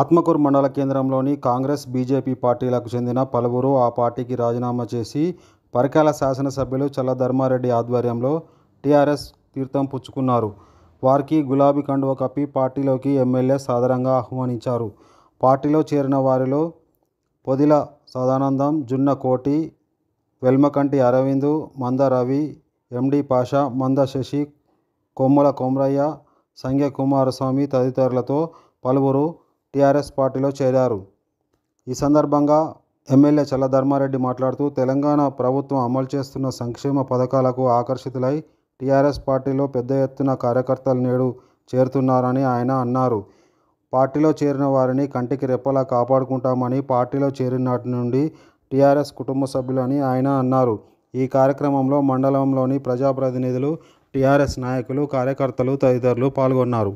ఆత్మకూరు మండల కేంద్రంలోని కాంగ్రెస్ బీజేపీ పార్టీలకు చెందిన పలువురు ఆ పార్టీకి రాజీనామా చేసి పరికాల శాసనసభ్యులు చల్లధర్మారెడ్డి ఆధ్వర్యంలో టీఆర్ఎస్ తీర్థం పుచ్చుకున్నారు వారికి గులాబీ కండువ కప్పి పార్టీలోకి ఎమ్మెల్యే సాధారణంగా ఆహ్వానించారు పార్టీలో చేరిన వారిలో పొదిల సదానందం జున్న కోటి వెల్మకంటి అరవిందు మంద రవి ఎండి పాషా మంద శశి కొమ్మల కొమరయ్య సంఘ కుమారస్వామి తదితరులతో పలువురు టీఆర్ఎస్ పార్టీలో చేరారు ఈ సందర్భంగా ఎమ్మెల్యే చల్లధర్మారెడ్డి మాట్లాడుతూ తెలంగాణ ప్రభుత్వం అమలు చేస్తున్న సంక్షేమ పథకాలకు ఆకర్షితులై టీఆర్ఎస్ పార్టీలో పెద్ద ఎత్తున కార్యకర్తలు నేడు చేరుతున్నారని ఆయన అన్నారు పార్టీలో చేరిన వారిని కంటికి రెప్పలా కాపాడుకుంటామని పార్టీలో చేరినాటి నుండి టీఆర్ఎస్ కుటుంబ సభ్యులని ఆయన అన్నారు ఈ కార్యక్రమంలో మండలంలోని ప్రజాప్రతినిధులు టీఆర్ఎస్ నాయకులు కార్యకర్తలు తదితరులు పాల్గొన్నారు